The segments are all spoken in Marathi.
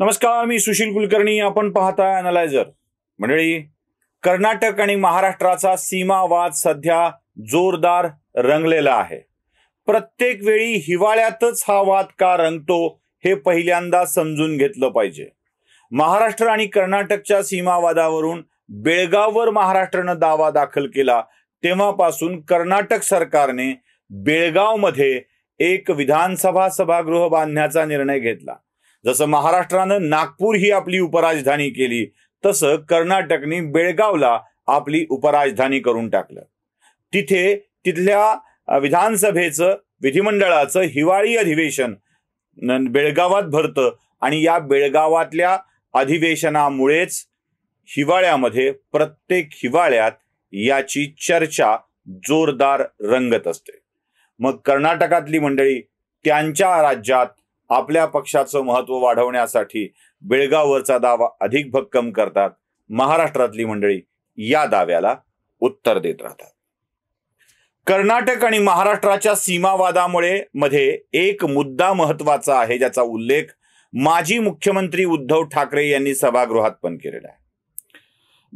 नमस्कार मी सुशील कुलकर्णी आपण पाहता अनालायझर मंडळी कर्नाटक आणि महाराष्ट्राचा सीमावाद सध्या जोरदार रंगलेला आहे प्रत्येक वेळी हिवाळ्यातच हा वाद का रंगतो हे पहिल्यांदा समजून घेतलं पाहिजे महाराष्ट्र आणि कर्नाटकच्या सीमावादावरून बेळगाववर महाराष्ट्रानं दावा दाखल केला तेव्हापासून कर्नाटक सरकारने बेळगावमध्ये एक विधानसभा सभागृह बांधण्याचा निर्णय घेतला जसं महाराष्ट्रानं नागपूर ही आपली उपराजधानी केली तसं कर्नाटकनी बेळगावला आपली उपराजधानी करून टाकलं तिथे तिथल्या विधानसभेचं विधिमंडळाचं हिवाळी अधिवेशन बेळगावात भरतं आणि या बेळगावातल्या अधिवेशनामुळेच हिवाळ्यामध्ये प्रत्येक हिवाळ्यात याची चर्चा जोरदार रंगत असते मग कर्नाटकातली मंडळी त्यांच्या राज्यात आपल्या पक्षाचं महत्व वाढवण्यासाठी बेळगाववरचा दावा अधिक भक्कम करतात महाराष्ट्रातली मंडळी या दाव्याला उत्तर देत राहतात कर्नाटक आणि महाराष्ट्राच्या सीमावादामुळे मध्ये एक मुद्दा महत्वाचा आहे ज्याचा उल्लेख माजी मुख्यमंत्री उद्धव ठाकरे यांनी सभागृहात पण केलेला आहे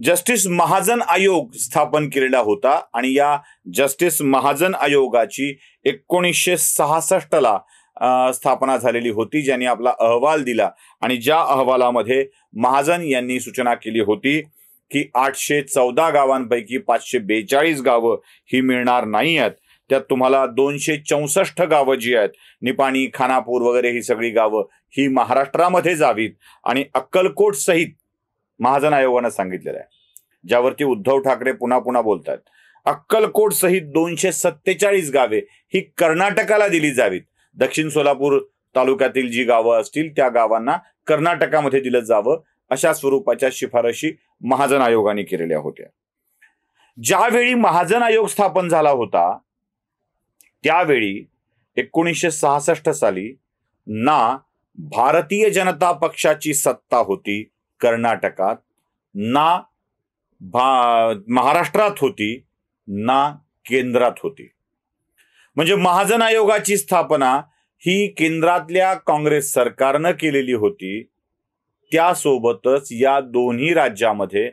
जस्टिस महाजन आयोग स्थापन केलेला होता आणि या जस्टिस महाजन आयोगाची एकोणीसशे सहासष्टला ला स्थापना झालेली होती ज्यांनी आपला अहवाल दिला आणि ज्या अहवालामध्ये महाजन यांनी सूचना केली होती की आठशे चौदा गावांपैकी पाचशे बेचाळीस गावं ही मिळणार नाही आहेत त्यात तुम्हाला दोनशे चौसष्ट गावं जी आहेत निपाणी खानापूर वगैरे ही सगळी गावं ही महाराष्ट्रामध्ये जावीत आणि अक्कलकोट सहित महाजन आयोगानं सांगितलेलं आहे ज्यावरती उद्धव ठाकरे पुन्हा पुन्हा बोलतात अक्कलकोट सहित दोनशे सत्तेचाळीस गावे ही कर्नाटकाला दिली जावीत दक्षिण सोलापूर तालुक्यातील जी गावं असतील त्या गावांना कर्नाटकामध्ये दिलं जावं अशा स्वरूपाच्या शिफारशी महाजन आयोगाने केलेल्या होत्या ज्यावेळी महाजन आयोग स्थापन झाला होता त्यावेळी एकोणीसशे सहासष्ट साली ना भारतीय जनता पक्षाची सत्ता होती कर्नाटकात ना महाराष्ट्रात होती ना केंद्रात होती म्हणजे महाजन आयोगाची स्थापना ही केंद्रातल्या काँग्रेस सरकारनं केलेली होती त्यासोबतच या दोन्ही राज्यामध्ये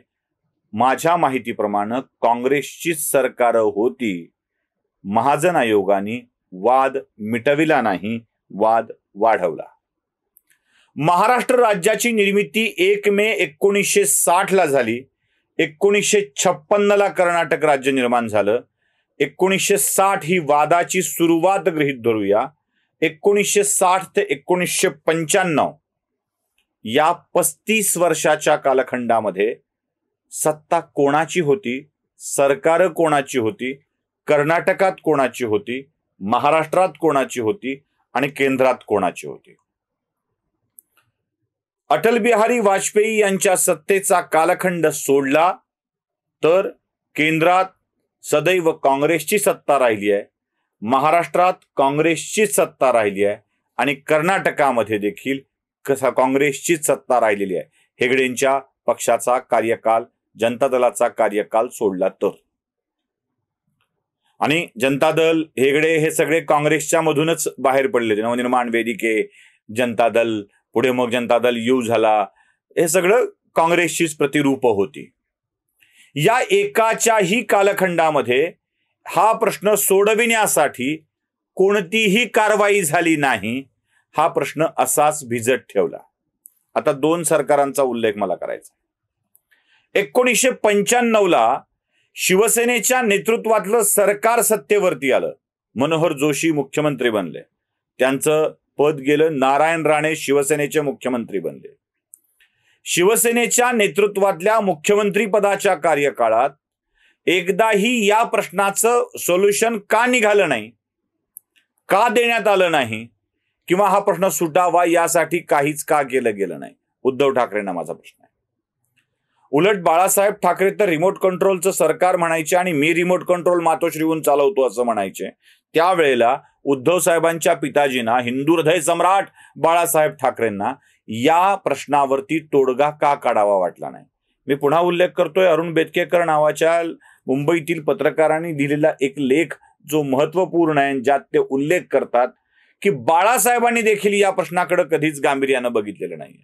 माझ्या माहितीप्रमाणे काँग्रेसची सरकार होती महाजन आयोगाने वाद मिटविला नाही वाद वाढवला महाराष्ट्र राज्याची निर्मिती एक मे एकोणीसशे साठ ला झाली एकोणीसशे छप्पन्न ला कर्नाटक राज्य निर्माण झालं एकोणीसशे साठ ही वादाची सुरुवात गृहीत धरूया एकोणीसशे साठ ते एकोणीसशे पंच्याण्णव या पस्तीस वर्षाच्या कालखंडामध्ये सत्ता कोणाची होती सरकार कोणाची होती कर्नाटकात कोणाची होती महाराष्ट्रात कोणाची होती आणि केंद्रात कोणाची होती अटल बिहारी वाजपेयी यांच्या सत्तेचा कालखंड सोडला तर केंद्रात सदैव काँग्रेसची सत्ता राहिली आहे महाराष्ट्रात काँग्रेसचीच सत्ता राहिली आहे आणि कर्नाटकामध्ये देखील कसा काँग्रेसचीच सत्ता राहिलेली आहे हेगडेंच्या पक्षाचा कार्यकाल जनता दलाचा कार्यकाल सोडला तर आणि जनता दल हेगडे हे सगळे काँग्रेसच्या मधूनच बाहेर पडले नवनिर्माण वेदिके जनता दल पुढे मग जनता दल यू झाला हे सगळं काँग्रेसचीच प्रतिरूप होती या एकाच्याही कालखंडामध्ये हा प्रश्न सोडविण्यासाठी कोणतीही कारवाई झाली नाही हा प्रश्न असाच भिजत ठेवला आता दोन सरकारांचा उल्लेख मला करायचा एकोणीसशे ला शिवसेनेच्या नेतृत्वातलं सरकार सत्तेवरती आलं मनोहर जोशी मुख्यमंत्री बनले त्यांचं पद गेलं नारायण राणे शिवसेनेचे मुख्यमंत्री बनले शिवसेनेच्या नेतृत्वातल्या मुख्यमंत्री पदाच्या कार्यकाळात एकदाही या प्रश्नाचं सोल्युशन का निघालं नाही का देण्यात आलं नाही किंवा हा प्रश्न सुटावा यासाठी काहीच का केलं गेलं नाही उद्धव ठाकरेंना माझा प्रश्न आहे उलट बाळासाहेब ठाकरे तर रिमोट कंट्रोलचं सरकार म्हणायचे आणि मी रिमोट कंट्रोल मातोश्रीहून चालवतो असं म्हणायचे त्यावेळेला उद्धव साहेबांच्या पिताजींना हिंदू हृदय सम्राट बाळासाहेब ठाकरेंना या प्रश्नावरती तोडगा का काढावा वाटला नाही मी पुन्हा उल्लेख करतोय अरुण बेतकेकर नावाच्या मुंबईतील पत्रकारांनी दिलेला एक लेख जो महत्वपूर्ण आहे ज्यात ते उल्लेख करतात की बाळासाहेबांनी देखील या प्रश्नाकडे कधीच गांभीर्यानं बघितलेलं नाही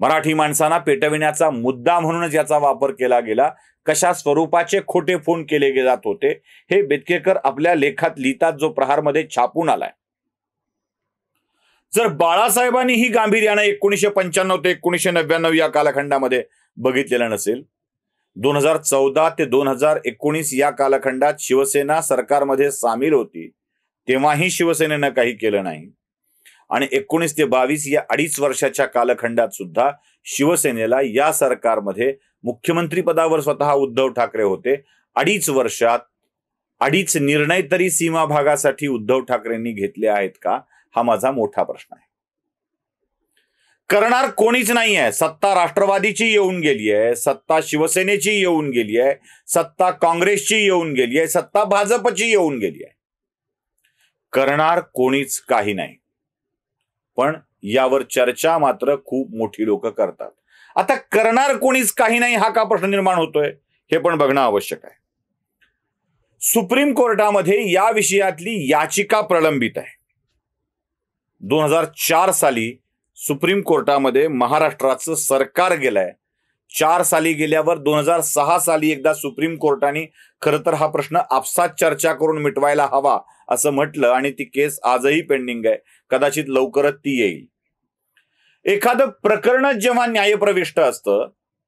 मराठी माणसांना पेटविण्याचा मुद्दा म्हणूनच याचा वापर केला गेला कशा स्वरूपाचे खोटे फोन केले जात होते हे बेतकेकर आपल्या लेखात लिहितात जो प्रहारमध्ये छापून आलाय जर बाळासाहेबांनी ही गांभीर्यानं एकोणीसशे पंच्याण्णव ते एकोणीसशे नव्याण्णव या कालखंडामध्ये बघितलेलं नसेल दोन हजार चौदा ते दोन हजार एकोणीस या कालखंडात शिवसेना सरकारमध्ये सामील होती तेव्हाही शिवसेनेनं काही केलं नाही आणि एकोणीस ते बावीस या अडीच वर्षाच्या कालखंडात सुद्धा शिवसेनेला या सरकारमध्ये मुख्यमंत्री पदावर स्वतः उद्धव ठाकरे होते अडीच वर्षात अडीच निर्णय तरी सीमा भागासाठी उद्धव ठाकरेंनी घेतले आहेत का हा माझा मोठा प्रश्न आहे करणार कोणीच नाही आहे सत्ता राष्ट्रवादीची येऊन गेली आहे सत्ता शिवसेनेची येऊन गेली आहे सत्ता काँग्रेसची येऊन गेली आहे सत्ता भाजपची येऊन गेली आहे करणार कोणीच काही नाही पण यावर चर्चा मात्र खूप मोठी लोक करतात आता करणार कोणीच काही नाही हा का प्रश्न निर्माण होतोय हे पण बघणं आवश्यक आहे सुप्रीम कोर्टामध्ये या विषयातली याचिका प्रलंबित आहे दोन हजार चार साली सुप्रीम कोर्टामध्ये महाराष्ट्राचं सरकार गेलंय चार साली गेल्यावर दोन हजार सहा साली एकदा सुप्रीम कोर्टाने खर तर हा प्रश्न आपसात चर्चा करून मिटवायला हवा असं म्हटलं आणि ती केस आजही पेंडिंग आहे कदाचित लवकरच ती येईल एखादं प्रकरण जेव्हा न्यायप्रविष्ट असतं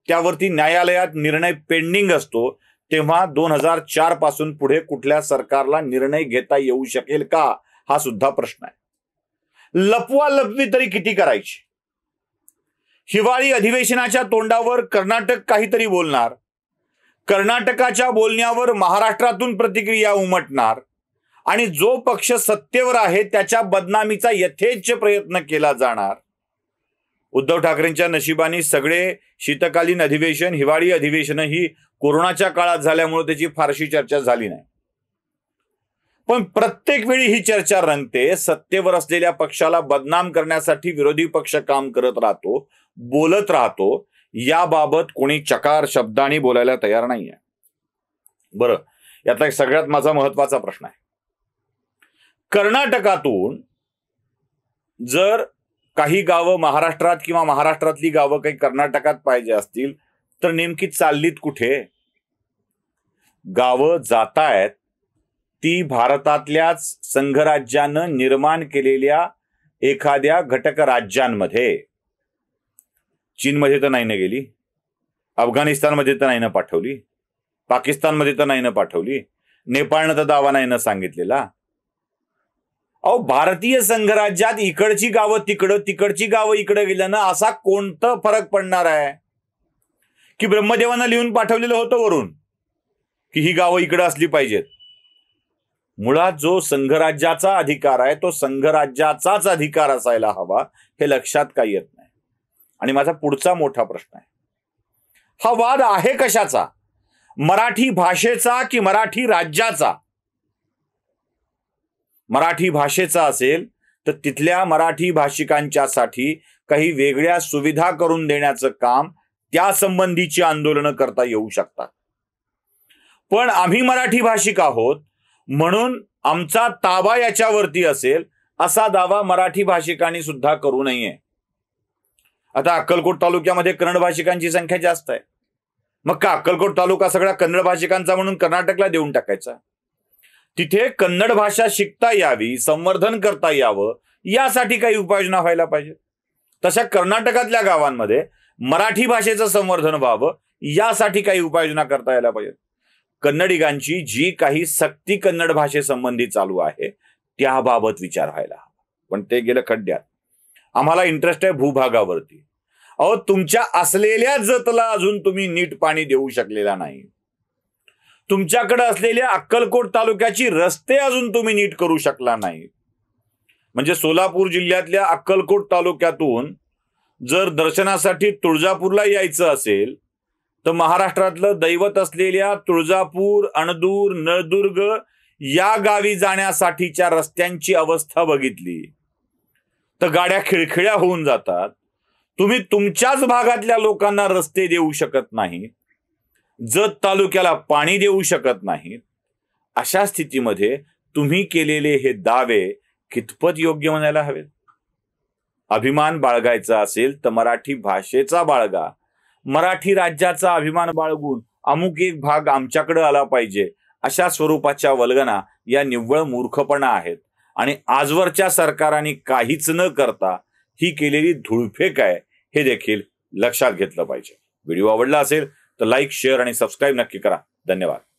त्यावरती न्यायालयात निर्णय पेंडिंग असतो तेव्हा दोन हजार चार पासून पुढे कुठल्या सरकारला निर्णय घेता येऊ शकेल का हा सुद्धा प्रश्न आहे लपवा लपवी तरी किती करायची हिवाळी अधिवेशनाच्या तोंडावर कर्नाटक काहीतरी बोलणार कर्नाटकाच्या बोलण्यावर महाराष्ट्रातून प्रतिक्रिया उमटणार आणि जो पक्ष सत्तेवर आहे त्याच्या बदनामीचा यथेच्छ प्रयत्न केला जाणार उद्धव ठाकरेंच्या नशिबाने सगळे शीतकालीन अधिवेशन हिवाळी अधिवेशन ही कोरोनाच्या काळात झाल्यामुळे त्याची फारशी चर्चा झाली नाही पण प्रत्येक वेळी ही चर्चा रंगते सत्तेवर असलेल्या पक्षाला बदनाम करण्यासाठी विरोधी पक्ष काम करत राहतो बोलत राहतो याबाबत कोणी चकार शब्दाने बोलायला तयार नाही आहे बरं यातला एक सगळ्यात माझा महत्वाचा प्रश्न आहे कर्नाटकातून जर काही गावं महाराष्ट्रात किंवा महाराष्ट्रातली गावं काही कर्नाटकात पाहिजे असतील तर नेमकी चाललीत कुठे गावं जातायत ती भारतातल्याच संघराज्यानं निर्माण केलेल्या एखाद्या घटक राज्यांमध्ये चीनमध्ये तर नाही ना गेली अफगाणिस्तानमध्ये तर नाही ना पाठवली पाकिस्तानमध्ये तर नाही ना पाठवली नेपाळनं तर दावा नाही ना सांगितलेला अहो भारतीय संघराज्यात इकडची गावं तिकडं तिकडची गावं इकडं गेल्यानं असा कोणता फरक पडणार आहे की ब्रह्मदेवांना लिहून पाठवलेलं होतं वरून की ही गावं इकडं असली पाहिजेत मुळात जो संघराज्याचा अधिकार आहे तो संघराज्याचाच अधिकार असायला हवा हे लक्षात काही येत नाही आणि माझा पुढचा मोठा प्रश्न आहे हा वाद आहे कशाचा मराठी भाषेचा की मराठी राज्याचा मराठी भाषेचा असेल तर तिथल्या मराठी भाषिकांच्यासाठी काही वेगळ्या सुविधा करून देण्याचं काम त्या संबंधीची आंदोलनं करता येऊ शकतात पण आम्ही मराठी भाषिक आहोत म्हणून आमचा ताबा याच्यावरती असेल असा दावा मराठी भाषिकांनी सुद्धा करू नये आता अक्कलकोट तालुक्यामध्ये कन्नड भाषिकांची संख्या जास्त आहे मग का अक्कलकोट तालुका सगळा कन्नड भाषिकांचा म्हणून कर्नाटकला देऊन टाकायचा तिथे कन्नड भाषा शिकता यावी संवर्धन करता यावं यासाठी काही उपाययोजना व्हायला पाहिजे तशा कर्नाटकातल्या गावांमध्ये मराठी भाषेचं संवर्धन व्हावं यासाठी काही उपाययोजना करता यायला पाहिजेत कन्नडिगांची जी काही सक्ती कन्नड भाषेसंबंधी चालू आहे त्याबाबत विचार व्हायला हवा पण ते गेलं खड्ड्यात आम्हाला इंटरेस्ट आहे भूभागावरती अहो तुमच्या असलेल्या जतला अजून तुम्ही नीट पाणी देऊ शकलेला नाही तुमच्याकडे असलेल्या अक्कलकोट तालुक्याची रस्ते अजून तुम्ही नीट करू शकला नाही म्हणजे सोलापूर जिल्ह्यातल्या अक्कलकोट तालुक्यातून जर दर्शनासाठी तुळजापूरला यायचं असेल तर महाराष्ट्रातलं दैवत असलेल्या तुळजापूर अणदूर नळदुर्ग या गावी जाण्यासाठीच्या रस्त्यांची अवस्था बघितली तर गाड्या खिळखिळ्या होऊन जातात तुम्ही तुमच्याच भागातल्या लोकांना रस्ते देऊ शकत नाही जत तालुक्याला पाणी देऊ शकत नाही अशा स्थितीमध्ये तुम्ही केलेले हे दावे कितपत योग्य म्हणायला हवेत अभिमान बाळगायचा असेल तर मराठी भाषेचा बाळगा मराठी राज्याचा अभिमान बाळगून अमुक एक भाग आमच्याकडे आला पाहिजे अशा स्वरूपाच्या वल्गना या निव्वळ मूर्खपणा आहेत आणि आजवरच्या सरकारांनी काहीच न करता ही केलेली धुळफेक आहे हे देखील लक्षात घेतलं पाहिजे व्हिडिओ आवडला असेल तर लाईक शेअर आणि सबस्क्राईब नक्की करा धन्यवाद